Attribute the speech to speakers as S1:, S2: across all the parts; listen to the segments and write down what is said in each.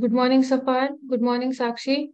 S1: Good morning, Safar. Good morning, Sakshi.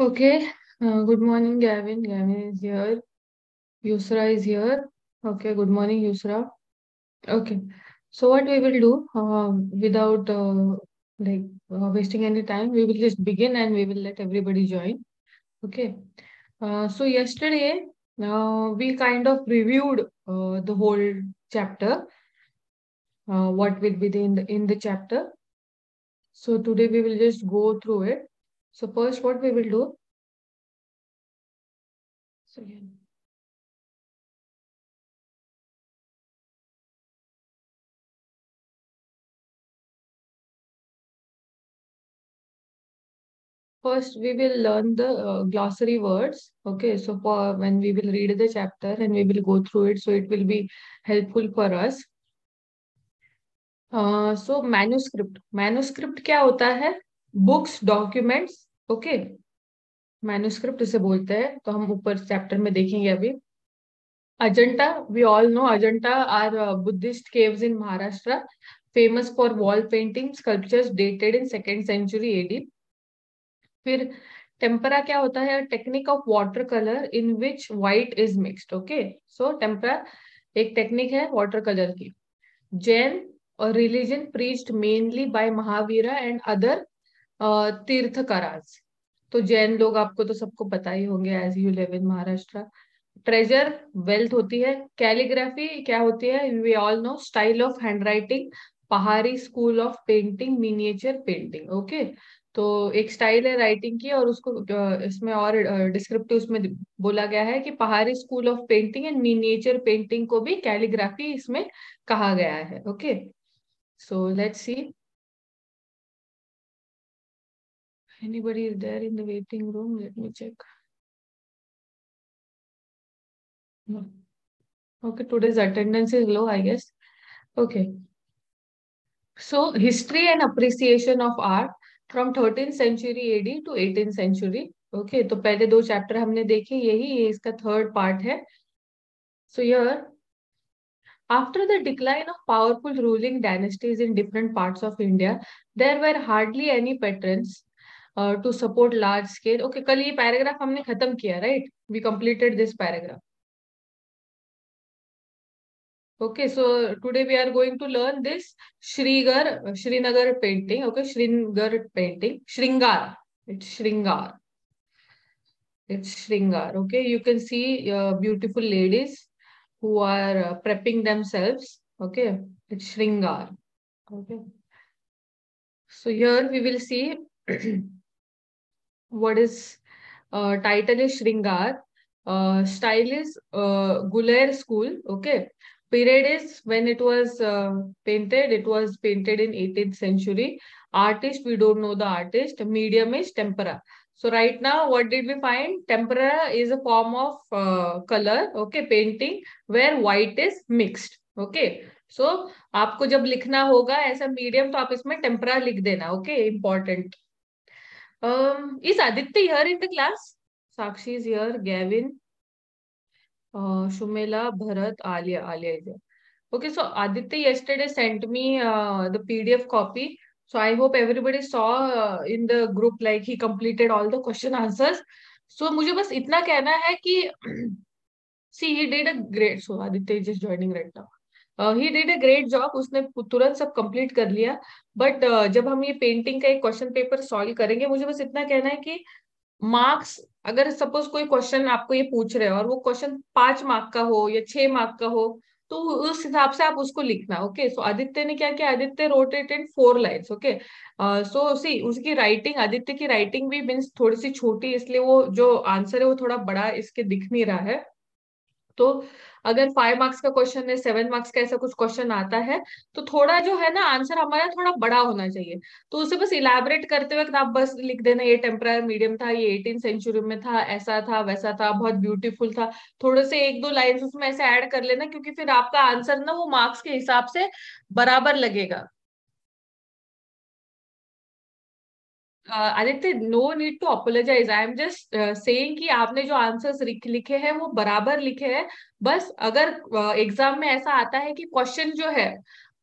S1: Okay, uh, good morning, Gavin. Gavin is here. Yusra is here.
S2: Okay, good morning, Yusra. Okay, so what we will do uh, without uh, like uh, wasting any time, we will just begin and we will let everybody join. Okay, uh, so yesterday uh, we kind of reviewed the whole chapter, what will be the, in the in the
S1: chapter. So today we will just go through it so first what we will do, so First, we will learn the uh, glossary words. Okay, so for when we will read the chapter and we will go
S2: through it, so it will be helpful for us. Uh, so manuscript. Manuscript क्या होता Books, documents okay manuscript इसे बोलते हैं तो हम ऊपर chapter में देखेंगे अभी Ajanta we all know Ajanta are Buddhist caves in Maharashtra famous for wall painting sculptures dated in second century AD फिर टेम्परा क्या होता है technique of water colour in which white is mixed okay so tempera एक technique है water colour की जैन और religion preached mainly by Mahavira and other tirthankaras तो जैन लोग आपको तो सबको पता ही होंगे as you live in Maharashtra treasure wealth होती है कैलीग्राफी क्या होती है we all know style of handwriting Pahari school of painting miniature painting okay तो एक स्टाइल है राइटिंग की और उसको इसमें और डिस्क्रिप्टिव उसमें बोला गया है कि Pahari school of painting and miniature painting को भी कैलीग्राफी इसमें कहा गया है okay so let's see
S1: anybody is there in the waiting room let me check no okay today's attendance is low i guess okay so
S2: history and appreciation of art from thirteen century AD to eighteen century okay तो पहले दो chapter हमने देखे यही ये इसका third part है so यर After the decline of powerful ruling dynasties in different parts of India, there were hardly any patrons to support large scale okay कल ये पैराग्राफ हमने खत्म किया right we completed this paragraph okay so today we are going to learn this shrigar srinagar painting okay shringar painting shringar it's shringar it's shringar okay you can see uh, beautiful ladies who are uh, prepping themselves okay it's shringar okay so here we will see what is uh, title is Shringar. Uh, style is uh, Gulair school. Okay. Period is when it was uh, painted. It was painted in 18th century. Artist, we don't know the artist. Medium is tempera. So right now, what did we find? Tempera is a form of uh, color, okay, painting where white is mixed, okay. So आपको जब लिखना होगा ऐसा medium तो आप इसमें tempera लिख देना okay okay? Important Um, is Aditya here in the class? Sakshi is here. Gavin, uh, Shumela, Bharat, Alia. Alia is here. Okay, so Aditya yesterday sent me uh, the PDF copy. So I hope everybody saw uh, in the group like he completed all the question answers. So mujhe bas itna kehna hai ki see he did a great so Aditya is just joining right now. He did a great job उसने तुरंत सब complete कर लिया but uh, जब हम ये painting का एक क्वेश्चन पेपर सॉल्व करेंगे मुझे बस इतना कहना है कि मार्क्स अगर सपोज कोई क्वेश्चन आपको ये पूछ रहे हो और वो क्वेश्चन पांच मार्क का हो या छह मार्क का हो तो उस हिसाब से आप उसको लिखना ओके सो आदित्य ने क्या किया Aditya wrote it in four lines okay so see उसकी राइटिंग आदित्य की राइटिंग भी मीन्स थोड़ी सी छोटी इसलिए वो जो आंसर है वो थोड़ा बड़ा इसके दिख नहीं रहा है तो अगर फाइव मार्क्स का क्वेश्चन है सेवन मार्क्स का ऐसा कुछ क्वेश्चन आता है तो थोड़ा जो है ना आंसर हमारा थोड़ा बड़ा होना चाहिए तो उसे बस इलेबरेट करते वक्त आप बस लिख देना ये टेम्परर मीडियम था ये एटीन सेंचुरी में था ऐसा था वैसा था बहुत ब्यूटीफुल था थोड़े से एक दो लाइन उसमें ऐसे ऐड कर लेना क्योंकि फिर आपका आंसर ना वो मार्क्स के हिसाब से बराबर लगेगा Aditya no need to apologise I am just saying कि आपने जो आंसर्स लिखे हैं वो बराबर लिखे हैं बस अगर एग्जाम uh, में ऐसा आता है कि क्वेश्चन जो है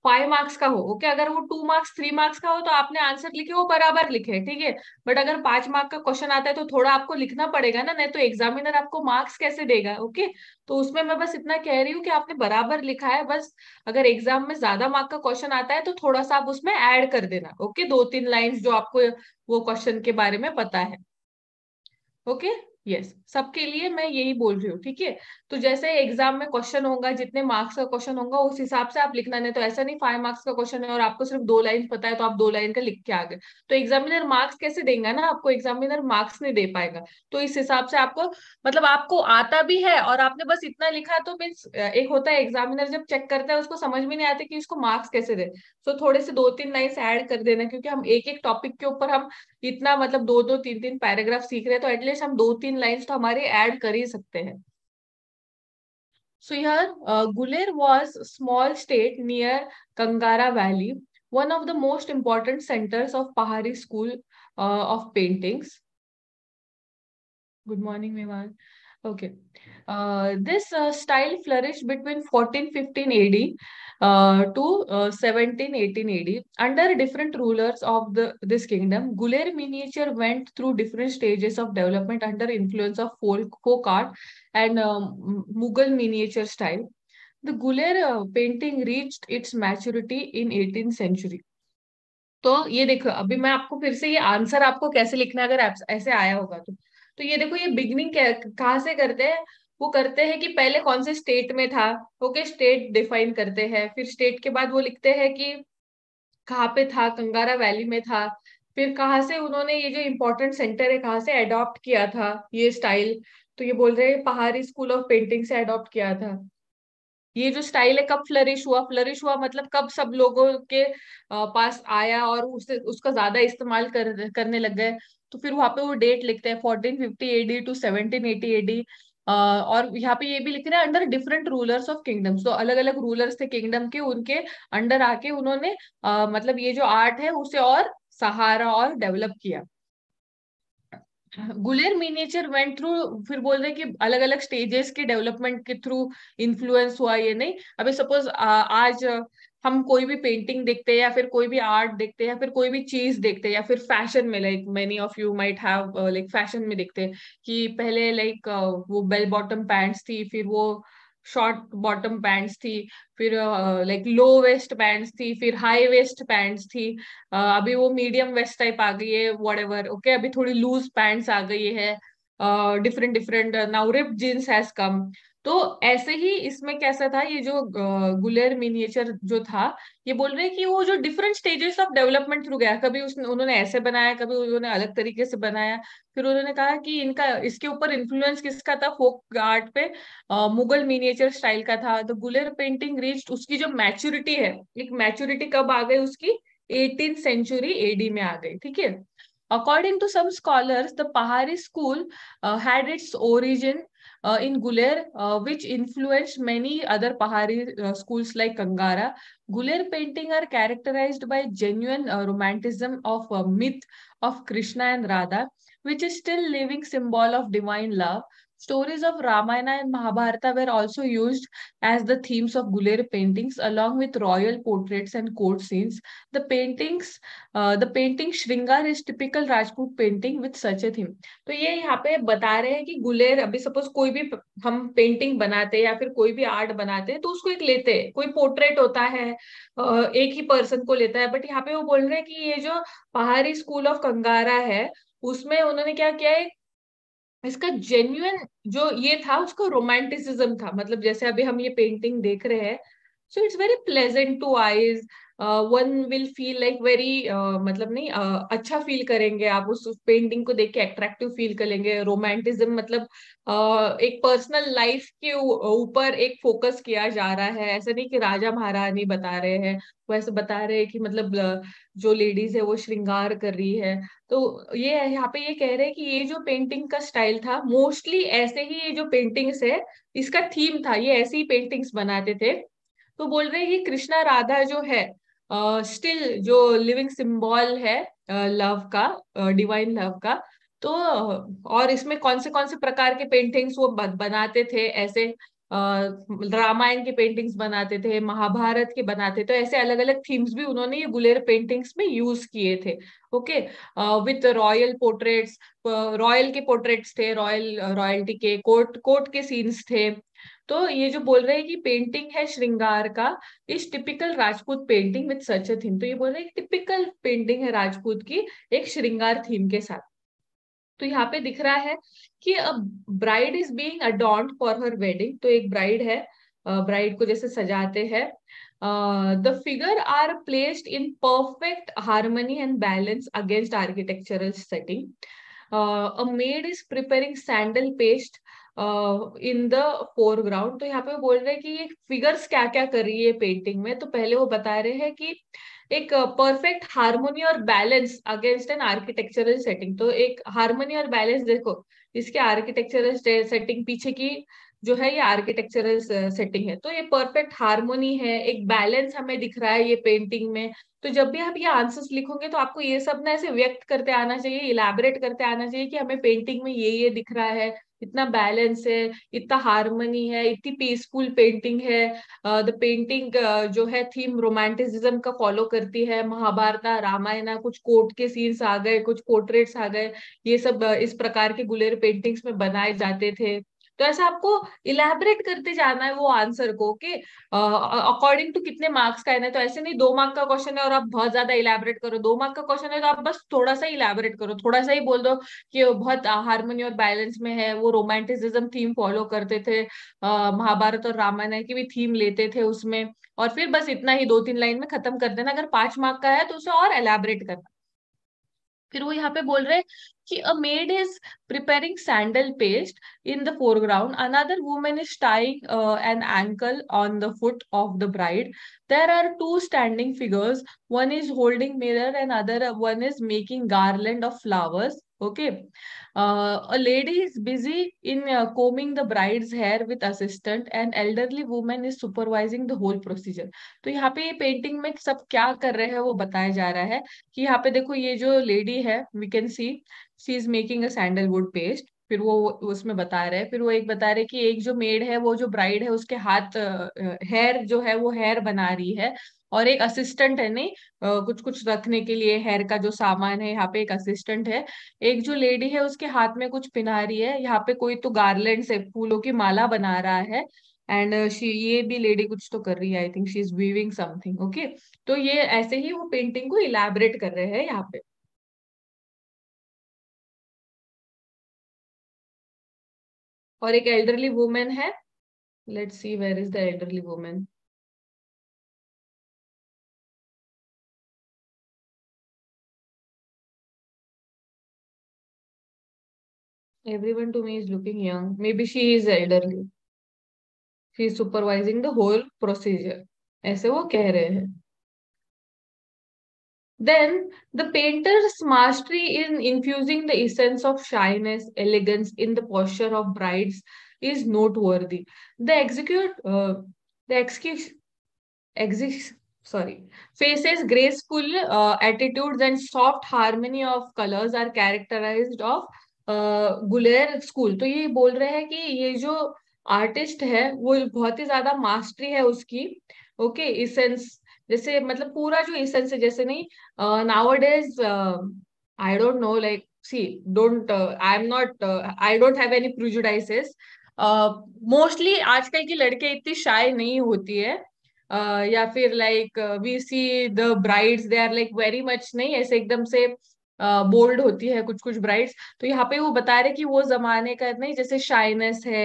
S2: फाइव मार्क्स का हो ओके okay? अगर वो टू मार्क्स थ्री मार्क्स का हो तो आपने आंसर लिखे वो बराबर लिखे ठीक है बट अगर पांच मार्क का क्वेश्चन आता है तो थोड़ा आपको लिखना पड़ेगा ना नहीं तो एग्जामिनर आपको मार्क्स कैसे देगा ओके okay? तो उसमें मैं बस इतना कह रही हूँ कि आपने बराबर लिखा है बस अगर एग्जाम में ज्यादा मार्क का क्वेश्चन आता है तो थोड़ा सा आप उसमें ऐड कर देना ओके okay? दो तीन लाइन्स जो आपको वो क्वेश्चन के बारे में पता है ओके यस yes. सबके लिए मैं यही बोल रही हूँ ठीक है तो जैसे एग्जाम में क्वेश्चन होगा जितने मार्क्स का क्वेश्चन होगा उस हिसाब से आप लिखना नहीं तो ऐसा नहीं फाइव मार्क्स का क्वेश्चन है और आपको सिर्फ दो लाइन पता है तो आप दो लाइन का लिख के आ गए तो एग्जामिनर मार्क्स कैसे देंगे ना आपको एग्जामिनर मार्क्स नहीं दे पाएगा तो इस हिसाब से आपको मतलब आपको आता भी है और आपने बस इतना लिखा तो मीन्स एक होता है एग्जामिनर जब चेक करता है उसको समझ में नहीं आता कि इसको मार्क्स कैसे दे सो थोड़े से दो तीन लाइन एड कर देना क्योंकि हम एक एक टॉपिक के ऊपर हम इतना मतलब दो दो तीन तीन पैराग्राफ सीख रहे हैं तो एटलीस्ट हम दो तीन तीन लाइन्स तो हमारे ऐड कर ही सकते हैं सो यार Guler was small state near Kangra valley one of the most important centres of Pahari school of paintings good morning मेवान okay this style flourish between fourteen fifteen AD uh, to uh, 1718 AD. Under different rulers of the, this kingdom, Guler miniature went through different stages of development under influence of folk, folk art and um, Mughal miniature style. The Guler uh, painting reached its maturity in 18th century. तो ये देखो अभी मैं आपको फिर से ये answer आपको कैसे लिखना अगर ऐसे आया होगा तो तो ये देखो ये बिगनिंग कहाँ से करते हैं वो करते हैं कि पहले कौन से स्टेट में था ओके स्टेट डिफाइन करते हैं फिर स्टेट के बाद वो लिखते हैं कि कहाँ पे था कंगारा वैली में था फिर कहाँ से उन्होंने ये जो इम्पोर्टेंट सेंटर है कहाँ से अडॉप्ट किया था ये स्टाइल तो ये बोल रहे हैं पहाड़ी स्कूल ऑफ पेंटिंग से अडॉप्ट किया था ये जो स्टाइल है कब फ्लरिश हुआ फ्लरिश हुआ मतलब कब सब लोगों के पास आया और उसे उसका ज्यादा इस्तेमाल कर, करने लग गए तो फिर वहां पे वो डेट लिखते हैं fourteen fifty AD to seventeen eighty AD Uh, और यहाँ पे ये भी लिख रहे हैं under different rulers of kingdom तो अलग अलग रूलर्स थे किंगडम के उनके अंडर आके उन्होंने uh, मतलब ये जो आर्ट है उसे और सहारा और डेवलप किया गुलेर मीनिएचर वेंट थ्रू फिर बोल रहे हैं कि अलग अलग स्टेजेस के डेवलपमेंट के थ्रू इन्फ्लुएंस हुआ ये नहीं अभी सपोज आज हम कोई भी पेंटिंग देखते हैं या फिर कोई भी आर्ट देखते हैं या फिर कोई भी चीज देखते हैं या फिर फैशन में like many of you might have like fashion में देखते हैं कि पहले लाइक like, uh, वो बेल बॉटम पैंट्स थी फिर वो शॉर्ट बॉटम पैंट्स थी फिर लाइक लो वेस्ट पैंट्स थी फिर हाई वेस्ट पैंट्स थी uh, अभी वो मीडियम वेस्ट टाइप आ गई है वॉट एवर ओके अभी थोड़ी लूज पैंट्स आ गई है different different now rip jeans has come तो ऐसे ही इसमें कैसा था ये जो गुलेर मिनिएचर जो था ये बोल रहे हैं कि वो जो different stages of development through गया कभी उसने उन्होंने ऐसे बनाया कभी उन्होंने अलग तरीके से बनाया फिर उन्होंने कहा कि इनका इसके ऊपर इन्फ्लुएंस किसका था फोक आर्ट पे आ, मुगल मिनिएचर स्टाइल का था तो गुलेर पेंटिंग रीच उसकी जो मैच्योरिटी है एक मैच्योरिटी कब आ गई उसकी एटीन सेंचुरी एडी में आ गई ठीक है According to some scholars, the Pahari school uh, had its origin uh, in Guler, uh, which influenced many other Pahari uh, schools like Kangara. Guler painting are characterized by genuine uh, romanticism of uh, myth of Krishna and Radha, which is still living symbol of divine love. Stories of Ramayana and Mahabharata were also used as the themes of Guler paintings along with royal portraits and court scenes. The paintings, uh, the painting Shringar is typical Rajput painting with such a theme. तो ये यहाँ पे बता रहे हैं कि गुलेर अभी suppose कोई भी हम पेंटिंग बनाते हैं या फिर कोई भी आर्ट बनाते हैं तो उसको एक लेते हैं कोई पोर्ट्रेट होता है एक ही person को लेता है but यहाँ पे वो बोल रहे हैं कि ये जो पहाड़ी school of kangara है उसमें उन्होंने क्या किया एक इसका जेन्युन जो ये था उसका रोमांटिसिज्म था मतलब जैसे अभी हम ये पेंटिंग देख रहे हैं so it's very pleasant to eyes one will feel like very मतलब नहीं uh, अच्छा फील करेंगे आप उस, उस पेंटिंग को देख के अट्रैक्टिव फील करेंगे रोमांटिज्म मतलब uh, एक पर्सनल लाइफ के ऊपर एक फोकस किया जा रहा है ऐसा नहीं कि राजा महारानी बता रहे हैं वो ऐसे बता रहे हैं कि मतलब uh, जो लेडीज है वो श्रृंगार कर रही है तो ये यहाँ पे ये कह रहे हैं कि ये जो पेंटिंग का स्टाइल था मोस्टली ऐसे ही ये जो पेंटिंग्स है इसका थीम था ये ऐसे ही पेंटिंग्स बनाते थे तो बोल रहे ये कृष्णा राधा जो है स्टिल uh, जो लिविंग सिंबल है लव uh, का डिवाइन uh, लव का तो और इसमें कौन से कौन से प्रकार के पेंटिंग्स वो बनाते थे ऐसे रामायण की पेंटिंग्स बनाते थे महाभारत के बनाते थे तो ऐसे अलग अलग थीम्स भी उन्होंने ये गुलेर पेंटिंग्स में यूज किए थे okay with royal portraits royal के पोर्ट्रेट्स थे रॉयल रॉयल्टी के कोर्ट कोर्ट के सीन्स थे तो ये जो बोल रहे हैं कि पेंटिंग है श्रृंगार का इस typical Rajput painting with such a theme तो ये बोल रहे हैं टिपिकल पेंटिंग है राजपूत की एक श्रृंगार थीम के साथ तो यहाँ पे दिख रहा है कि bride is being adorned for her wedding तो एक ब्राइड है ब्राइड को जैसे सजाते हैं the figure are placed in perfect harmony and balance against architectural setting a maid is preparing sandal paste in the foreground तो यहाँ पे बोल रहे हैं कि ये फिगर्स क्या क्या कर रही है पेंटिंग में तो पहले वो बता रहे हैं कि एक परफेक्ट हारमोनी और balance against an architectural setting तो एक हारमोनी और बैलेंस देखो इसके आर्किटेक्चरल सेटिंग पीछे की जो है ये आर्किटेक्चरल सेटिंग है तो ये परफेक्ट हारमोनी है एक बैलेंस हमें दिख रहा है ये पेंटिंग में तो जब भी आप ये आंसर्स लिखोगे तो आपको ये सब ना ऐसे व्यक्त करते आना चाहिए इलेबरेट करते आना चाहिए कि हमें पेंटिंग में ये ये दिख रहा है इतना बैलेंस है इतना हारमोनी है इतनी पीसफुल पेंटिंग है द पेंटिंग जो है थीम रोमांटिसिज्म का फॉलो करती है महाभारत रामायण कुछ कोर्ट के सीन्स आ गए कुछ पोर्ट्रेट्स आ गए ये सब इस प्रकार के गुलेर पेंटिंग्स में बनाए जाते थे तो ऐसा आपको इलेबरेट करते जाना है वो आंसर को कि अकॉर्डिंग टू कितने मार्क्स का है ना तो ऐसे नहीं दो मार्क का क्वेश्चन है और आप बहुत ज्यादा इलेबरेट करो दो मार्क का क्वेश्चन है तो आप बस थोड़ा सा इलेबरेट करो थोड़ा सा ही बोल दो कि बहुत हारमोनी और बैलेंस में है वो रोमांटिसिज्म थीम फॉलो करते थे महाभारत और रामायण की भी थीम लेते थे उसमें और फिर बस इतना ही दो तीन लाइन में खत्म कर देना अगर पांच मार्क का है तो उसे और एलेबरेट करना फिर वो यहाँ पे बोल रहे हैं कि a maid is preparing sandal paste in the foreground. Another woman is tying uh, an ankle on the foot of the bride. There are two standing figures. One is holding mirror and other one is making garland of flowers. Okay. Uh, a lady is busy in uh, combing the bride's hair with assistant and elderly woman is supervising the whole procedure. तो yahan pe ये painting में सब क्या कर रहे हैं वो बताया जा रहा है कि यहाँ पे देखो ये जो लेडी है we can see she is making a sandalwood paste फिर वो उसमें बता रहे फिर वो एक बता रहे कि एक जो मेड है वो जो ब्राइड है उसके हाथ हेयर जो है वो हेयर बना रही है और एक असिस्टेंट है नहीं कुछ कुछ रखने के लिए हेयर का जो सामान है यहाँ पे एक असिस्टेंट है एक जो लेडी है उसके हाथ में कुछ पिना रही है यहाँ पे कोई तो गार्लैंड से फूलों की माला बना रहा है एंड शी ये भी लेडी कुछ तो कर रही है I think she is weaving something okay तो ये ऐसे ही वो पेंटिंग को इलेबरेट
S1: कर रहे हैं यहाँ पे और एक एल्डरली वुमेन है let see where is the elderly women everyone to me is looking young maybe she is elderly she supervising the
S2: whole procedure ऐसे वो कह रहे हैं Then the painter's mastery in infusing the essence of shyness, elegance in the posture of brides is noteworthy. The execute, uh, the execution, exists sorry, faces graceful uh, attitudes and soft harmony of colors are characterized of Guler school तो ये बोल रहे हैं कि ये जो artist है वो बहुत ही ज्यादा मास्टरी है उसकी ओके okay, इसेंस जैसे मतलब पूरा जो एसेंस है जैसे नहीं nowadays I don't know like see don't I am not I don't have any prejudices mostly आजकल की लड़के इतनी शाय नहीं होती है uh, या फिर like we see the brides they are like very much नहीं ऐसे एकदम से बोल्ड uh, होती है कुछ कुछ ब्राइड्स तो यहाँ पे वो बता रहे कि वो जमाने का नहीं जैसे शाइनेस है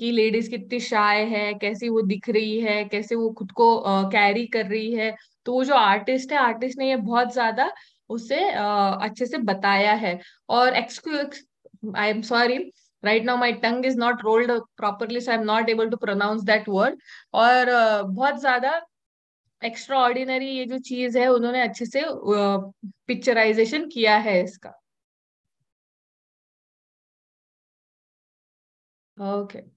S2: कि लेडीज कितनी शाय है कैसी वो दिख रही है कैसे वो खुद को कैरी कर रही है तो वो जो आर्टिस्ट है आर्टिस्ट ने ये बहुत ज्यादा उसे अच्छे से बताया है और excuse I am sorry right now my tongue is not rolled properly so I am not able to pronounce that word और बहुत ज्यादा एक्स्ट्रा ऑर्डिनरी ये जो चीज है उन्होंने अच्छे से
S1: पिक्चराइजेशन किया है इसका okay okay.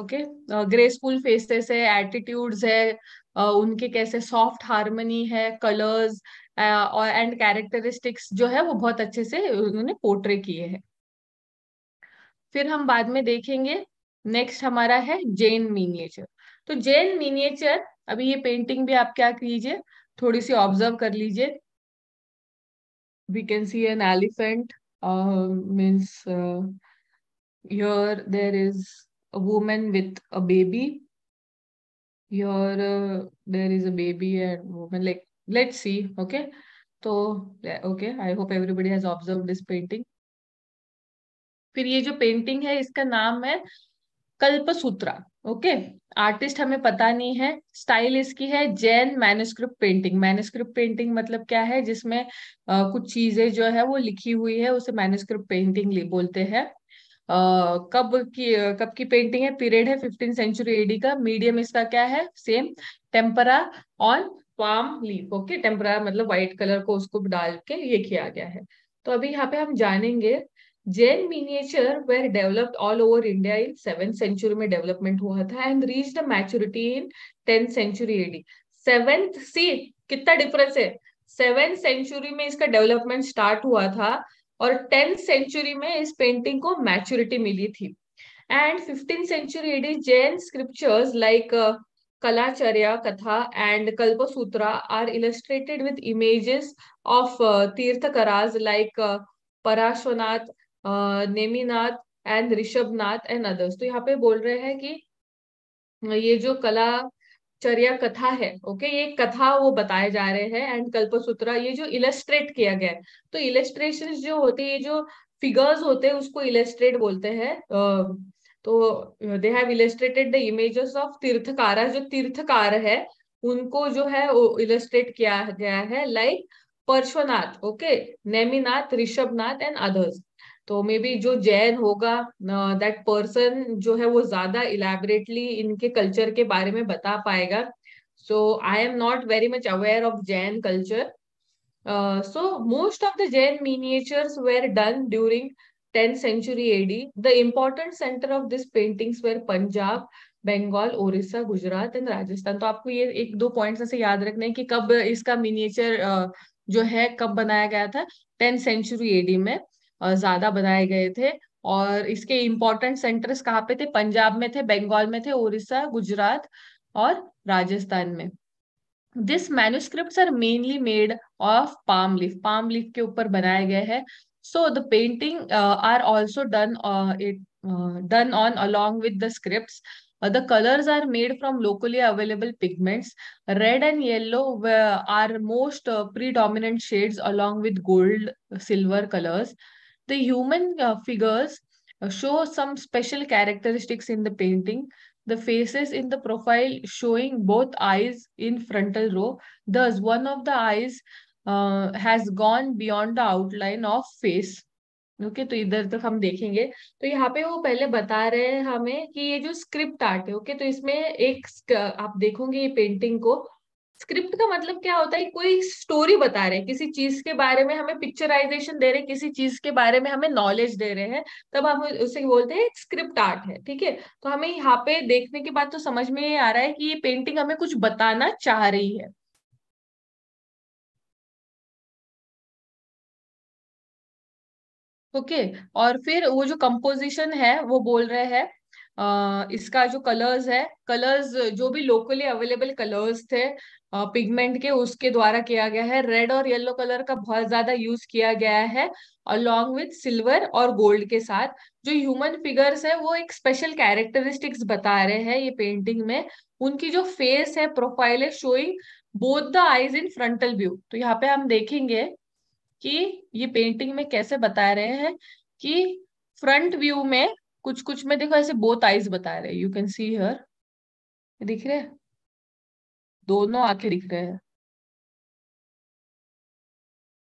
S1: Okay graceful
S2: faces है एटीट्यूड्स है uh, उनके कैसे सॉफ्ट हारमनी है कलर्स uh, और एंड कैरेक्टरिस्टिक्स जो है वो बहुत अच्छे से उन्होंने पोर्ट्रे किए हैं फिर हम बाद में देखेंगे नेक्स्ट हमारा है जैन मीनिएचर तो जैन मीनिएचर अभी ये पेंटिंग भी आप क्या कीजिए थोड़ी सी ऑब्जर्व कर लीजिए we can see an elephant means your there is a woman with a baby here uh, there is a baby and woman like let's see okay so okay i hope everybody has observed this painting फिर ये जो painting है इसका नाम है कल्पसूत्रा okay artist हमें पता नहीं है स्टाइल इसकी है Jain manuscript painting manuscript painting मतलब क्या है जिसमें आ, uh, कुछ चीजें जो है वो लिखी हुई है उसे मैनुस्क्रिप्ट पेंटिंग बोलते हैं कब की कब की पेंटिंग है पीरियड है फिफ्टीन सेंचुरी एडी का मीडियम इसका क्या है same tempera on palm leaf okay tempera मतलब व्हाइट कलर को उसको डाल के ये किया गया है तो अभी यहाँ पे हम जानेंगे Jain miniature were developed all over India in seven century में डेवलपमेंट हुआ था and reach the maturity in tenth century AD seventh C कितना डिफरेंस है सेवेंथ सेंचुरी में इसका डेवलपमेंट स्टार्ट हुआ था और टेंथ सेंचुरी में इस पेंटिंग को मैच्योरिटी मिली थी and fifteen century AD Jain scriptures like Kalacharya Katha and Kalpasutra are illustrated with images of Tirthankaras like Parshvanath Neminath and Rishabhanath and others तो यहाँ पे बोल रहे हैं कि ये जो कला चर्या कथा है ओके ये कथा वो बताए जा रहे हैं एंड कल्पसूत्रा ये जो इलस्ट्रेट किया गया है तो इलस्ट्रेशन जो होते ये जो फिगर्स होते हैं उसको इलस्ट्रेट बोलते हैं तो they have illustrated the images of Tirthankar जो तीर्थकार है उनको जो है वो इलस्ट्रेट किया गया है like like, Parshvanath okay Neminath Rishabhanath and others तो मे बी जो जैन होगा दैट पर्सन जो है वो ज्यादा इलेबरेटली इनके कल्चर के बारे में बता पाएगा so I am not very much aware of Jain culture so most of the Jain miniatures were done during tenth century AD the important centre of this paintings were Punjab Bengal Orissa Gujarat and Rajasthan तो आपको ये एक दो पॉइंट्स ऐसे याद रखने हैं कि कब इसका मिनिएचर जो है कब बनाया गया था टेंथ सेंचुरी एडी में ज्यादा बनाए गए थे और इसके इंपॉर्टेंट सेंटर्स कहाँ पे थे पंजाब में थे बंगाल में थे उड़ीसा गुजरात और राजस्थान में this manuscript are mainly made of palm leaf palm leaf के ऊपर बनाए गए हैं so the painting are also done it done on along with the script the colours are made from locally available pigments red and yellow are most predominant shades along with gold silver colours The human uh, figures show some special characteristics in the painting. The faces in the profile showing both eyes in frontal row. Thus, one of the eyes uh, has gone beyond the outline of face. Okay okay, तो इधर तक हम देखेंगे तो यहाँ पे वो पहले बता रहे हैं हमें कि ये जो स्क्रिप्ट आर्ट है ओके okay, तो इसमें एक आप देखोगे ये पेंटिंग को स्क्रिप्ट का मतलब क्या होता है कोई स्टोरी बता रहे हैं किसी चीज के बारे में हमें पिक्चराइजेशन दे रहे हैं किसी चीज के बारे में हमें नॉलेज दे रहे हैं तब हम उसे बोलते हैं स्क्रिप्ट आर्ट है ठीक है तो हमें यहाँ पे देखने के बाद तो समझ में ये
S1: आ रहा है कि ये पेंटिंग हमें कुछ बताना चाह रही है ओके okay. और फिर वो जो कंपोजिशन है वो बोल रहे हैं इसका जो कलर्स है कलर्स
S2: जो भी लोकली अवेलेबल कलर्स थे पिगमेंट के उसके द्वारा किया गया है रेड और येलो कलर का बहुत ज्यादा यूज किया गया है अलॉन्ग विथ सिल्वर और गोल्ड के साथ जो ह्यूमन फिगर्स है वो एक स्पेशल कैरेक्टरिस्टिक्स बता रहे हैं ये पेंटिंग में उनकी जो फेस है प्रोफाइल है showing both the eyes in frontal view तो यहाँ पे हम देखेंगे कि ये पेंटिंग में कैसे बता रहे हैं कि फ्रंट व्यू में कुछ कुछ में देखो ऐसे बोथ आईज बता रहे यू कैन सी हियर
S1: दिख रहे दोनों आंखें दिख रहे हैं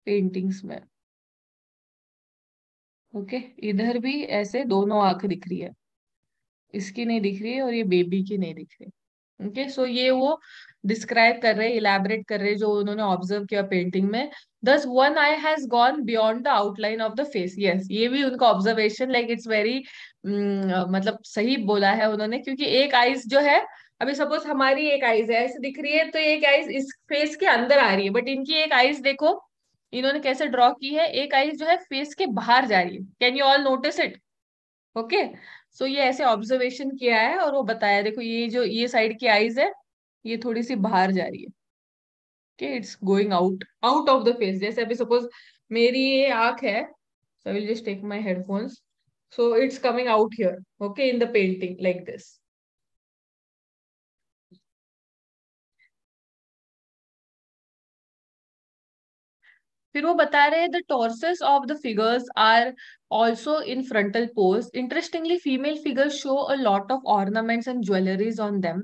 S1: पेंटिंग्स में ओके okay? इधर भी ऐसे दोनों आंख दिख रही है इसकी नहीं दिख रही है और ये बेबी की नहीं दिख रही
S2: ओके सो ये वो डिस्क्राइब कर रहे हैं इलेबरेट कर रहे जो उन्होंने ऑब्जर्व किया पेंटिंग में this one eye has gone beyond the outline of the face yes ये भी उनका observation like it's very hmm, मतलब सही बोला है उन्होंने क्योंकि एक आइज जो है अभी सपोज हमारी एक आइज है ऐसे दिख रही है तो एक आइज इस फेस के अंदर आ रही है बट इनकी एक आइज देखो इन्होंने कैसे ड्रॉ की है एक आइज जो है फेस के बाहर जा रही है can you all notice it okay so ये ऐसे ऑब्जर्वेशन किया है और वो बताया देखो ये जो ये साइड की आइज है ये थोड़ी सी बाहर जा रही है okay it's going out out of the face जैसे अभी सपोज मेरी ये आंख है so will just take my headphones
S1: So it's coming out here, okay, in the painting like this. फिर वो बता रहे हैं the torsos of the figures are also in
S2: frontal pose interestingly female figures show a lot of ornaments and jewelleries on them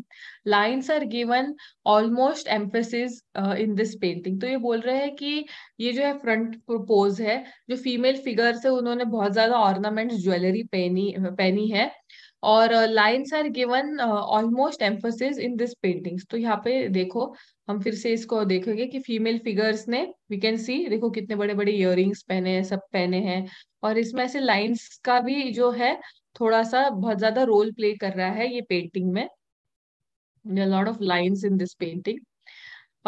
S2: lines are given almost emphasis in this painting तो ये बोल रहे हैं कि ये जो है फ्रंट पोज है जो फीमेल फिगर्स है उन्होंने बहुत ज्यादा ऑर्नामेंट्स ज्वेलरी पहनी पहनी है और lines are given almost emphasis in this paintings तो यहाँ पे देखो हम फिर से इसको देखेंगे कि फीमेल फिगर्स ने वी कैन सी देखो कितने बड़े बड़े इयर पहने हैं सब पहने हैं और इसमें ऐसे लाइन्स का भी जो है थोड़ा सा बहुत ज्यादा रोल प्ले कर रहा है ये पेंटिंग में lot of lines in this painting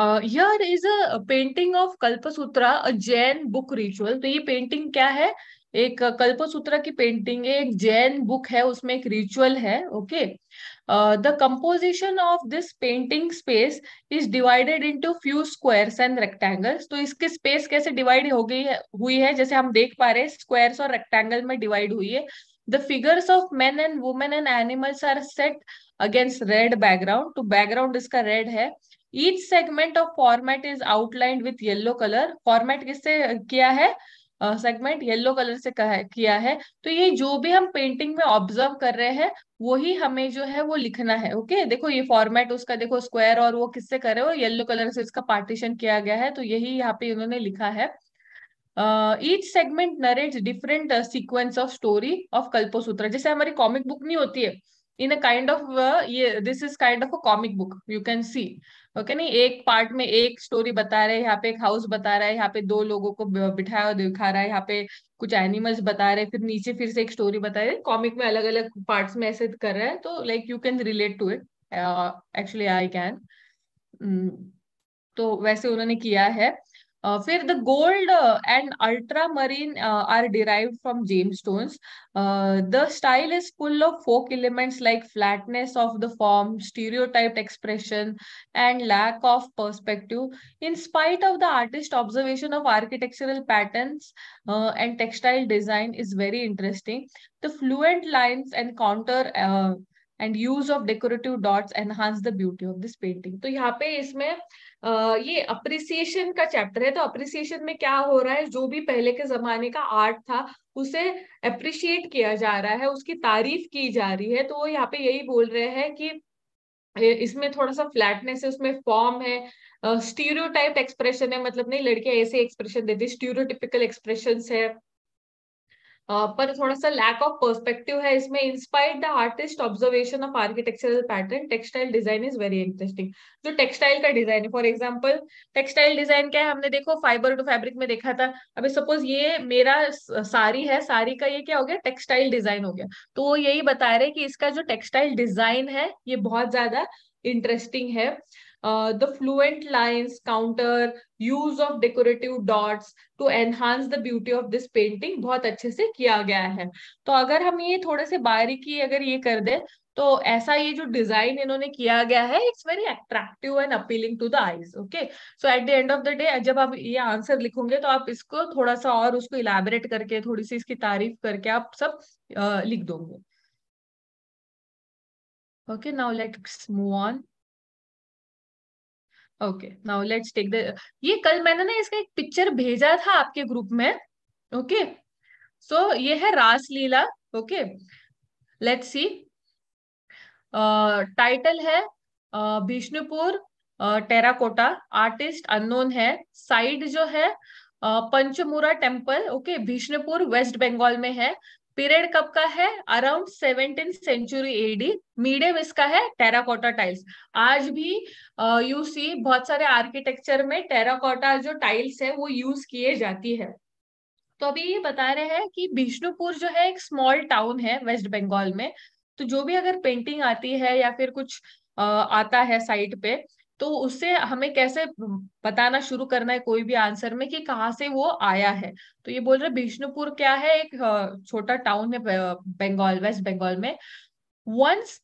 S2: Uh, is a painting of Kalpasutra a Jain book ritual तो ये पेंटिंग क्या है एक कल्पसूत्र की पेंटिंग है एक जैन बुक है उसमें एक रिचुअल है okay the composition of this painting space is divided into few squares and rectangles तो इसकी स्पेस कैसे डिवाइड हो गई हुई है जैसे हम देख पा रहे हैं स्क्वायर्स और रेक्टेंगल में डिवाइड हुई है the figures of men and women and animals are set against red background तो बैकग्राउंड इसका रेड है each segment of format is outlined with yellow color format किससे किया है सेगमेंट येलो कलर से कहा किया है तो ये जो भी हम पेंटिंग में ऑब्जर्व कर रहे हैं वही हमें जो है वो लिखना है ओके देखो ये फॉर्मेट उसका देखो स्क्वायर और वो किससे कर रहे हो येलो कलर से इसका पार्टीशन किया गया है तो यही यहाँ पे इन्होंने लिखा है each segment narrate different sequence of story of Kalpasutra जैसे हमारी कॉमिक बुक नहीं होती है इन अ काइंड ऑफ ये this is kind of a comic book you can see okay नहीं एक पार्ट में एक स्टोरी बता रहे यहाँ पे एक हाउस बता रहा है यहाँ पे दो लोगों को बिठाया और दिखा रहा है यहाँ पे कुछ एनिमल्स बता रहे हैं फिर नीचे फिर से एक स्टोरी बता रहे कॉमिक में अलग अलग पार्ट्स में ऐसे कर रहा है तो like you can relate to it actually I can तो वैसे उन्होंने किया है Uh, where the gold uh, and ultramarine uh, are derived from gemstones. Uh, the style is full of folk elements like flatness of the form, stereotyped expression, and lack of perspective. In spite of the artist's observation of architectural patterns and textile design is very interesting. The fluent lines and counter and use of decorative dots enhance the beauty of this painting तो यहाँ पे इसमें ये appreciation का chapter है तो appreciation में क्या हो रहा है जो भी पहले के जमाने का आर्ट था उसे अप्रिशिएट किया जा रहा है उसकी तारीफ की जा रही है तो वो यहाँ पे यही बोल रहे हैं कि इसमें थोड़ा सा फ्लैटनेस है उसमें फॉर्म है स्टीरियोटाइप uh, एक्सप्रेशन है मतलब नहीं लड़कियां ऐसे एक्सप्रेशन देती स्टीरियोटिपिकल एक्सप्रेशन है पर थोड़ा सा लैक ऑफ पर्सपेक्टिव है इसमें inspired the artist observation of architectural pattern textile design is very interesting जो टेक्सटाइल का डिजाइन है फॉर एग्जाम्पल टेक्सटाइल डिजाइन क्या है हमने देखो फाइबर टू फैब्रिक में देखा था अभी सपोज ये मेरा साड़ी है साड़ी का ये क्या हो गया टेक्सटाइल डिजाइन हो गया तो वो यही बता रहे कि इसका जो टेक्सटाइल डिजाइन है ये बहुत ज्यादा इंटरेस्टिंग है uh, the fluent lines, counter, use of decorative dots to enhance the beauty of this painting बहुत अच्छे से किया गया है तो अगर हम ये थोड़े से बारीकी अगर ये कर दे तो ऐसा ये जो डिजाइन इन्होंने किया गया है it's very attractive and appealing to the eyes okay so at the end of the day जब आप ये आंसर लिखोगे तो आप इसको थोड़ा सा और उसको इलेबरेट करके थोड़ी सी इसकी तारीफ करके आप सब
S1: uh, लिख दोगे okay now let's move on okay now let's take the ये कल मैंने ना इसका
S2: एक पिक्चर भेजा था आपके ग्रुप में ओके okay? सो so, ये है Ras Lila okay let's see title है विष्णुपुर टेराकोटा आर्टिस्ट अननोन है साइड जो है Panchmura temple okay Vishnupur West Bengal में है पीरियड कब का है around seventeen century AD medium इसका है टेराकोटा टाइल्स आज भी यू uh, सी बहुत सारे आर्किटेक्चर में टेराकोटा जो टाइल्स है वो यूज किए जाती है तो अभी ये बता रहे हैं कि बिष्णुपुर जो है एक स्मॉल टाउन है वेस्ट बंगाल में तो जो भी अगर पेंटिंग आती है या फिर कुछ आ, आता है साइट पे तो उससे हमें कैसे बताना शुरू करना है कोई भी आंसर में कि कहाँ से वो आया है तो ये बोल रहे बिष्णुपुर क्या है एक छोटा टाउन है बंगाल वेस्ट बंगाल में once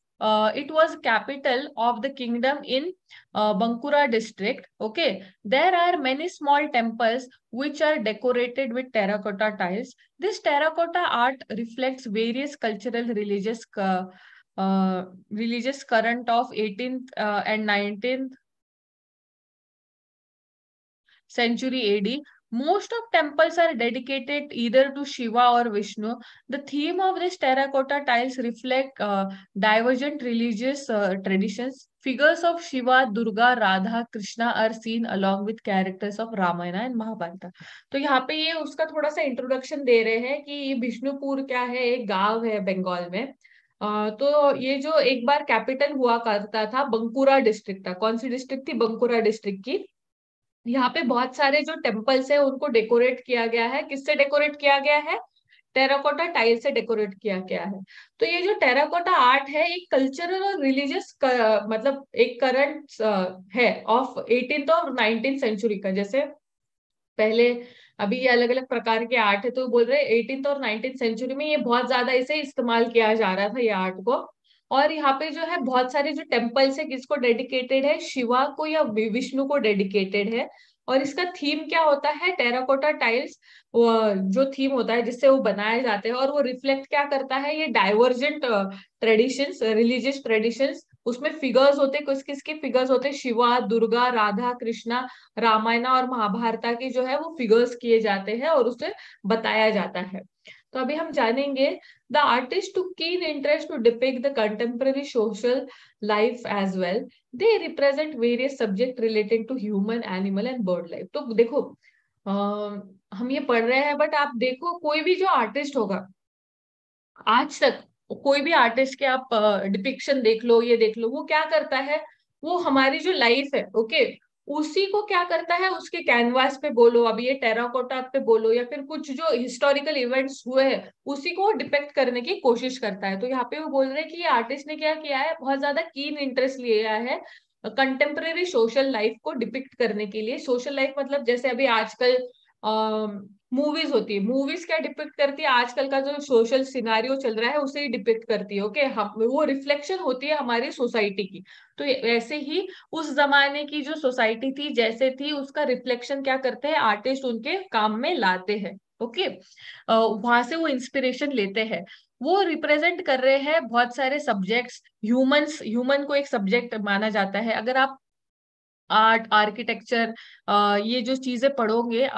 S2: it was capital of the kingdom in Bankura district okay there are many small temples which are decorated with terracotta tiles this terracotta art reflect various cultural religious religious current of eighteen and nineteen century AD. Most of temples are dedicated either to Shiva or Vishnu. The theme of this terracotta tiles reflect uh, divergent religious uh, traditions. Figures of Shiva, Durga, Radha, Krishna are seen along with characters of Ramayana and Mahabharata. तो यहाँ पे ये उसका थोड़ा सा introduction दे रहे हैं कि ये विष्णुपुर क्या है एक गांव है बंगाल में तो ये जो एक बार कैपिटल हुआ करता था बंकुरा डिस्ट्रिक्ट था कौन सी डिस्ट्रिक्ट थी बंकुरा डिस्ट्रिक्ट की यहाँ पे बहुत सारे जो टेम्पल्स है उनको डेकोरेट किया गया है किससे डेकोरेट किया गया है टेराकोटा टाइल से डेकोरेट किया गया है तो ये जो टेराकोटा आर्ट है एक कल्चरल और रिलीजियस मतलब एक करंट है ऑफ एटीन और नाइनटीन सेंचुरी का जैसे पहले अभी ये अलग अलग प्रकार के आर्ट है तो बोल रहे एटीन और नाइनटीन सेंचुरी में ये बहुत ज्यादा इसे इस्तेमाल किया जा रहा था ये आर्ट को और यहाँ पे जो है बहुत सारे जो टेम्पल्स है किसको डेडिकेटेड है शिवा को या विष्णु को डेडिकेटेड है और इसका थीम क्या होता है टेराकोटा टाइल्स जो थीम होता है जिससे वो बनाए जाते हैं और वो रिफ्लेक्ट क्या करता है ये डाइवर्जेंट ट्रेडिशंस रिलीजियस ट्रेडिशंस उसमें फिगर्स होते किस किस के फिगर्स होते शिवा दुर्गा राधा कृष्णा रामायण और महाभारता की जो है वो फिगर्स किए जाते हैं और उसे बताया जाता है तो अभी हम जानेंगे The artist took keen interest to depict the contemporary social life as well. They represent various subject related to human, animal and bird life. तो dekho uh, हम ये पढ़ रहे हैं बट आप देखो कोई भी जो आर्टिस्ट होगा आज तक कोई भी आर्टिस्ट के आप डिपिक्शन देख लो ये देख लो वो क्या करता है वो हमारी जो लाइफ है ओके okay? उसी को क्या करता है उसके कैनवास पे बोलो अभी ये टेराकोटा पे बोलो या फिर कुछ जो हिस्टोरिकल इवेंट्स हुए हैं उसी को डिपेक्ट करने की कोशिश करता है तो यहाँ पे वो बोल रहे हैं कि ये आर्टिस्ट ने क्या किया है बहुत ज्यादा कीन इंटरेस्ट लिया है कंटेम्प्रेरी सोशल लाइफ को डिपिक्ट करने के लिए सोशल लाइफ मतलब जैसे अभी आजकल मूवीज होती है मूवीज क्या डिपिक्ट करती है आजकल का जो सोशल सिनारियो चल रहा है उसे ही डिपिक्ट करती है ओके okay? हम वो रिफ्लेक्शन होती है हमारी सोसाइटी की तो वैसे ही उस जमाने की जो सोसाइटी थी जैसे थी उसका रिफ्लेक्शन क्या करते हैं आर्टिस्ट उनके काम में लाते हैं ओके okay? वहां से वो इंस्पिरेशन लेते हैं वो रिप्रेजेंट कर रहे हैं बहुत सारे सब्जेक्ट्स ह्यूमंस ह्यूमन को एक सब्जेक्ट माना जाता है अगर आप आर्ट आर्किटेक्चर ये जो चीजें पढ़ोगे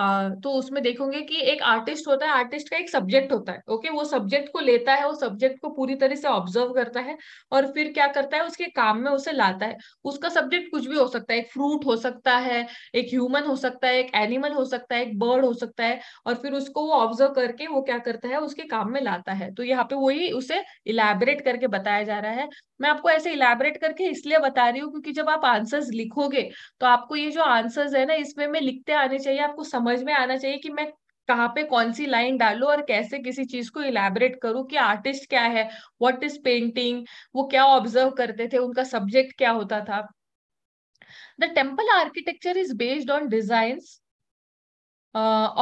S2: तो उसमें देखोगे कि एक आर्टिस्ट होता है आर्टिस्ट का एक सब्जेक्ट होता है ओके वो सब्जेक्ट को लेता है वो सब्जेक्ट को पूरी तरह से ऑब्जर्व करता है और फिर क्या करता है उसके काम में उसे लाता है उसका सब्जेक्ट कुछ भी हो सकता है एक फ्रूट हो सकता है एक ह्यूमन हो सकता है एक एनिमल हो सकता है एक बर्ड हो सकता है और फिर उसको वो ऑब्जर्व करके वो क्या करता है उसके काम में लाता है तो यहाँ पे वही उसे इलेबरेट करके बताया जा रहा है मैं आपको ऐसे इलेबरेट करके इसलिए बता रही हूँ क्योंकि जब आप आंसर्स लिखोगे तो आपको ये जो आंसर्स है ना इसमें में लिखते आने चाहिए आपको समझ में आना चाहिए कि मैं कहाँ पे कौन सी लाइन डालू और कैसे किसी चीज को इलेबरेट करूँ कि आर्टिस्ट क्या है व्हाट इज पेंटिंग वो क्या ऑब्जर्व करते थे उनका सब्जेक्ट क्या होता था the temple architecture is based on design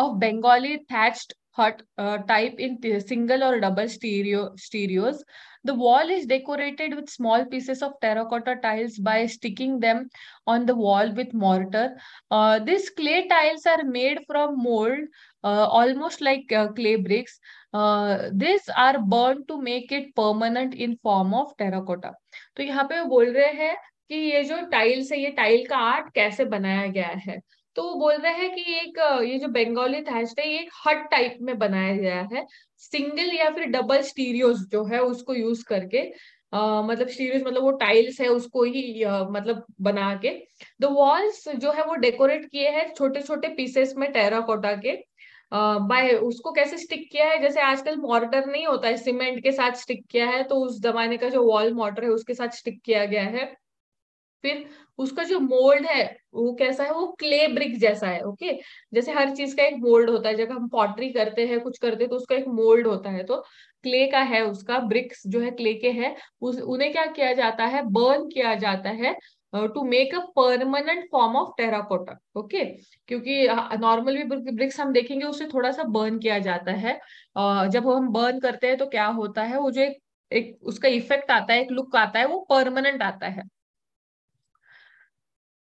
S2: of Bengali thatched hut type in single और double stereo stereos The wall is decorated with small pieces of terracotta tiles by sticking them on the wall with mortar. Uh, this clay tiles are made from mold, uh, almost like uh, clay bricks. uh, these are burned to make it permanent in form of terracotta. to yahan pe वो बोल रहे हैं कि ये जो tiles है ये tile का आर्ट कैसे बनाया गया है तो बोल रहे हैं कि एक ये जो बंगाली थास्ट है ये एक हट टाइप में बनाया गया है सिंगल या फिर डबल स्टीरियोज जो है उसको यूज करके Uh, मतलब सीरीज मतलब वो टाइल्स है उसको ही uh, मतलब बना के द वॉल्स जो है वो डेकोरेट किए हैं छोटे छोटे पीसेस में टेरा कोटा के बाय uh, उसको कैसे स्टिक किया है जैसे आजकल मॉर्टर नहीं होता है सीमेंट के साथ स्टिक किया है तो उस जमाने का जो वॉल मॉर्टर है उसके साथ स्टिक किया गया है फिर उसका जो मोल्ड है वो कैसा है वो क्ले ब्रिक जैसा है ओके जैसे हर चीज का एक मोल्ड होता है जब हम पॉटरी करते हैं कुछ करते हैं तो उसका एक मोल्ड होता है तो क्ले का है उसका ब्रिक्स जो है क्ले के है उस उन्हें क्या किया जाता है बर्न किया जाता है to make a permanent form of terracotta okay क्योंकि नॉर्मल भी ब्रिक्स हम देखेंगे उसे थोड़ा सा बर्न किया जाता है uh, जब हम बर्न करते हैं तो क्या होता है वो जो एक एक उसका इफेक्ट आता है एक लुक आता है वो परमानेंट आता है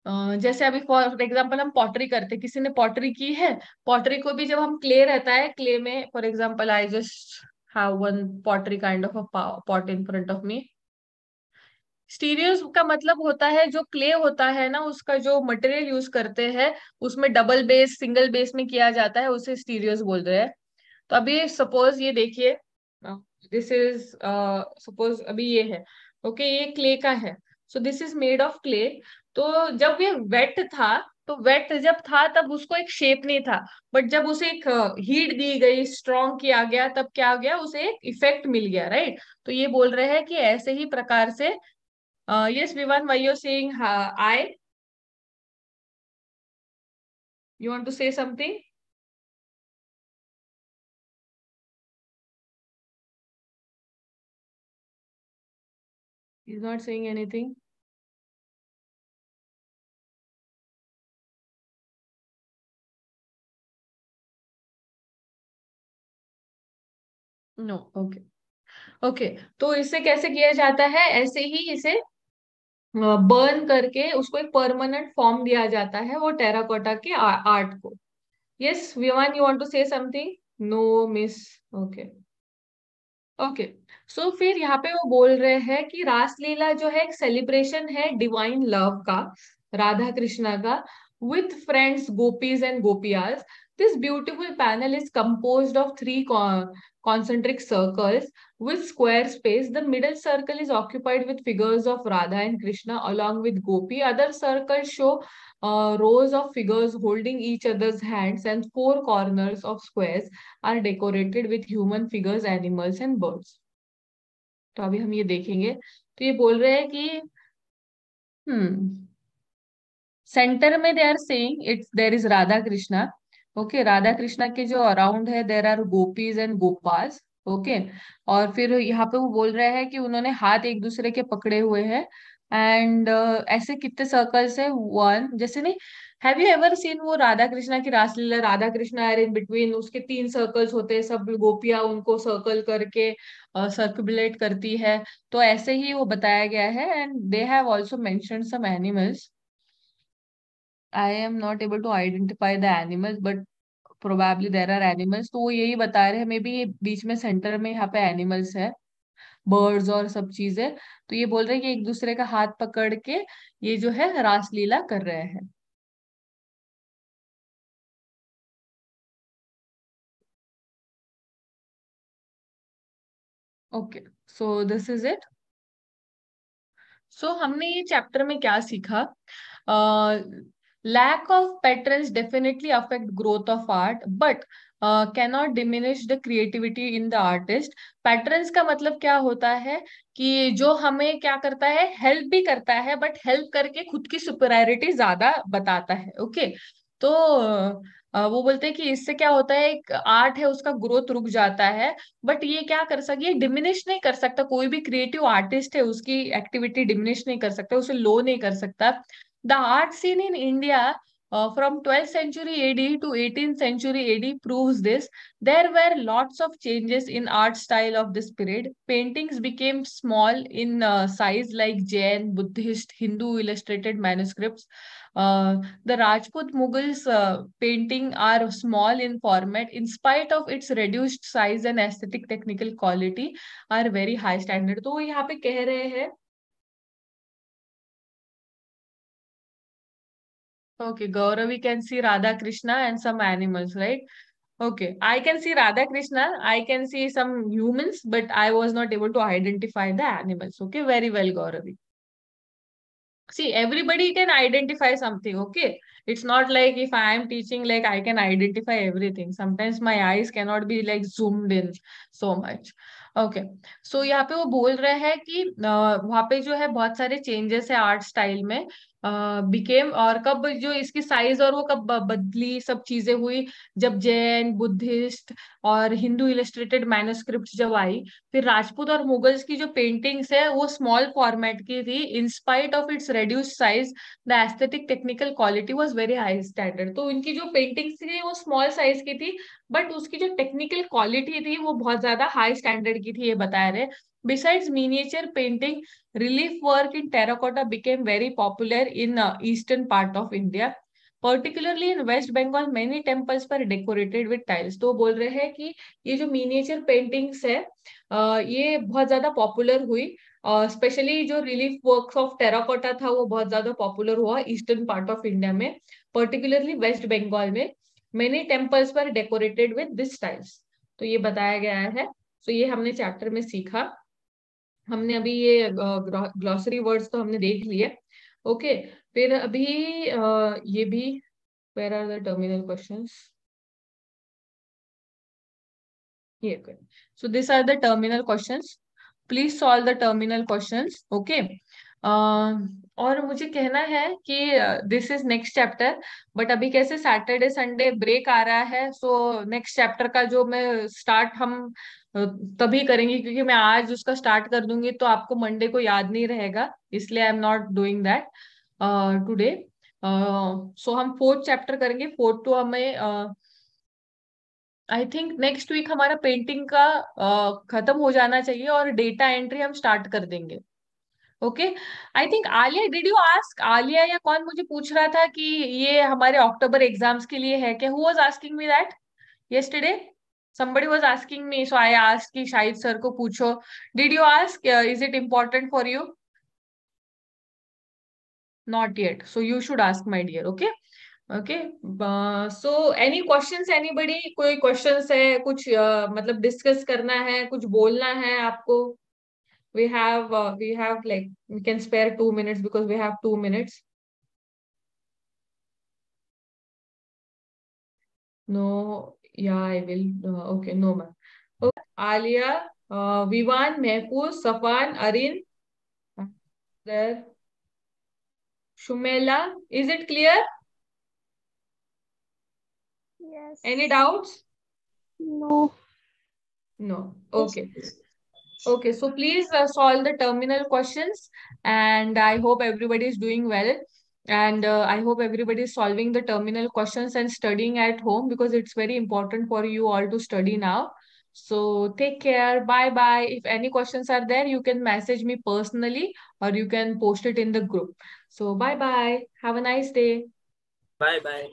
S2: जैसे अभी फॉर एग्जाम्पल हम पॉटरी करते किसी ने पॉटरी की है पॉटरी को भी जब हम क्ले रहता है क्ले में for example I just have pottery kind of a pot in front of me stereos का मतलब होता है जो क्ले होता है ना उसका जो मटेरियल यूज करते हैं उसमें डबल बेस सिंगल बेस में किया जाता है उसे स्टीरियोज बोल रहे हैं तो अभी सपोज ये देखिए दिस इज सपोज अभी ये है ओके okay, ये क्ले का है so this is made of clay तो जब ये वेट था तो वेट जब था तब उसको एक शेप नहीं था बट जब उसे एक हीट दी गई स्ट्रॉन्ग किया गया तब क्या हो गया उसे एक इफेक्ट मिल गया राइट तो ये बोल रहे हैं कि ऐसे ही प्रकार से yes Vivaan why you
S1: saying I you want to say something He's not saying anything. No okay okay तो इसे कैसे किया जाता है ऐसे ही इसे
S2: बर्न करके उसको एक परमानेंट फॉर्म दिया जाता है वो टेराकोटा के आर्ट को yes Viman you want to say something no miss okay okay so फिर यहाँ पे वो बोल रहे हैं कि रासलीला जो है एक सेलिब्रेशन है डिवाइन लव का राधा कृष्णा का with friends gopis and gopiyas this beautiful panel is composed of three con concentric circles with square space the middle circle is occupied with figures of radha and krishna along with gopi other circles show uh, rows of figures holding each other's hands and four corners of squares are decorated with human figures animals and birds तो अभी हम ये देखेंगे तो ये बोल रहे हैं कि हम्म सेंटर में they are saying it's there is Radha Krishna okay Radha Krishna के जो अराउंड है there are gopis and gopas okay और फिर यहाँ पे वो बोल रहे हैं कि उन्होंने हाथ एक दूसरे के पकड़े हुए हैं एंड uh, ऐसे कितने सर्कल्स है वन जैसे नहीं हैव यू एवर सीन वो राधा कृष्णा की Raslila Radha Krishna are in between उसके तीन सर्कल्स होते हैं सब गोपिया उनको सर्कल करके सर्कुलेट uh, करती है तो ऐसे ही वो बताया गया है and they have also mention some animals I am not able to identify the animals but probably there are animals तो वो यही बता रहे हैं मे बी ये बीच में सेंटर में यहाँ पे एनिमल्स है बर्ड्स और सब चीजें तो ये बोल रहे हैं कि एक दूसरे का हाथ पकड़ के
S1: ये जो है रासलीला कर रहे हैं okay so this is it so हमने ये चैप्टर में
S2: क्या सीखा अः uh, lack of patrons definitely affect growth of art but uh, cannot diminish the creativity in the artist का मतलब क्या होता है कि जो हमें क्या करता है हेल्प भी करता है बट हेल्प करके खुद की सुपरियरिटी ज्यादा बताता है ओके okay? तो uh, वो बोलते हैं कि इससे क्या होता है एक आर्ट है उसका ग्रोथ रुक जाता है बट ये क्या कर सकता ये डिमिनिश नहीं कर सकता कोई भी क्रिएटिव आर्टिस्ट है उसकी एक्टिविटी डिमिनिश नहीं कर सकता उसे लो नहीं कर सकता The art scene in India uh, from 12th century AD to 18th century AD proves this. There were lots of changes in art style of this period. Paintings became small in uh, size like Jain, Buddhist, Hindu illustrated manuscripts. Uh, the Rajput Mughals painting are small in format in spite of its reduced size and aesthetic technical quality
S1: are very high standard. so यहाँ पे कह रहे हैं Okay, gauravi can see Radha Krishna and some
S2: animals, right? Okay, I can see Radha Krishna, I can see some humans, but I was not able to identify the animals. Okay, very well, Gauravi. See, everybody can identify something, okay? It's not like if I am teaching, like I can identify everything. Sometimes my eyes cannot be like zoomed in so much. Okay so यहाँ पे वो बोल रहे हैं कि वहां पे जो है बहुत सारे चेंजेस है आर्ट स्टाइल में बिकेम uh, और कब जो इसकी साइज और वो कब बदली सब चीजें हुई जब जैन बुद्धिस्ट और हिंदू इलस्ट्रेटेड मैनोस्क्रिप्ट जब आई फिर राजपूत और मुगल्स की जो पेंटिंग्स है वो स्मॉल फॉर्मेट की थी in spite of its reduce size the aesthetic technical quality was very high standard तो उनकी जो पेंटिंग्स थी वो स्मॉल साइज की थी बट उसकी जो टेक्निकल क्वालिटी थी वो बहुत ज्यादा हाई स्टैंडर्ड की थी ये बता रहे Besides miniature painting, relief work in terracotta became very popular in uh, eastern part of India. Particularly in West Bengal many temples पर डेकोरेटेड विद टाइल्स तो बोल रहे हैं कि ये जो मिनिएचर पेंटिंग्स है ये बहुत ज्यादा पॉपुलर हुई स्पेशली uh, जो रिलीफ वर्क्स ऑफ टेराकोटा था वो बहुत ज्यादा पॉपुलर हुआ ईस्टर्न पार्ट ऑफ इंडिया में पर्टिकुलरली वेस्ट बंगाल में मेनी टेम्पल्स पर डेकोरेटेड विद दिस टाइल्स तो ये बताया गया है तो so ये हमने चैप्टर में सीखा हमने अभी ये ग्लॉसरी वर्ड्स तो हमने देख लिए ओके फिर अभी ये भी were are the terminal question so this are the terminal question please solve the terminal question okay और मुझे कहना है कि this is next chapter but अभी कैसे सैटरडे संडे ब्रेक आ रहा है सो नेक्स्ट चैप्टर का जो मैं स्टार्ट हम तभी करेंगे क्योंकि मैं आज उसका स्टार्ट कर दूंगी तो आपको मंडे को याद नहीं रहेगा इसलिए I am not doing that today so हम फोर्थ चैप्टर करेंगे फोर्थ तो हमें आई थिंक नेक्स्ट वीक हमारा पेंटिंग का uh, खत्म हो जाना चाहिए और डेटा एंट्री हम स्टार्ट कर देंगे okay I think Alia did you ask Alia या कौन मुझे पूछ रहा था कि ये हमारे अक्टूबर एग्जाम्स के लिए है क्या who asking me that yesterday somebody was asking me so i asked ki shahid sir ko pucho did you ask uh, is it important for you not yet so you should ask my dear okay okay uh, so any questions anybody koi questions hai kuch uh, matlab discuss karna hai kuch bolna hai aapko we have uh, we have like we can spare 2 minutes because we have 2
S1: minutes no yeah, I will. Uh, okay, no, ma'am. Okay. Alia, uh,
S2: Vivan, Mehpur, Safan, Arin, there, Shumela. Is it clear? Yes. Any doubts? No. No. Okay. Okay, so please uh, solve the terminal questions and I hope everybody is doing well and uh, i hope everybody is solving the terminal questions and studying at home because it's very important for you all to study now so take care bye bye if any questions are there you can message me personally or you can post it in the group so bye bye have a nice day
S1: bye bye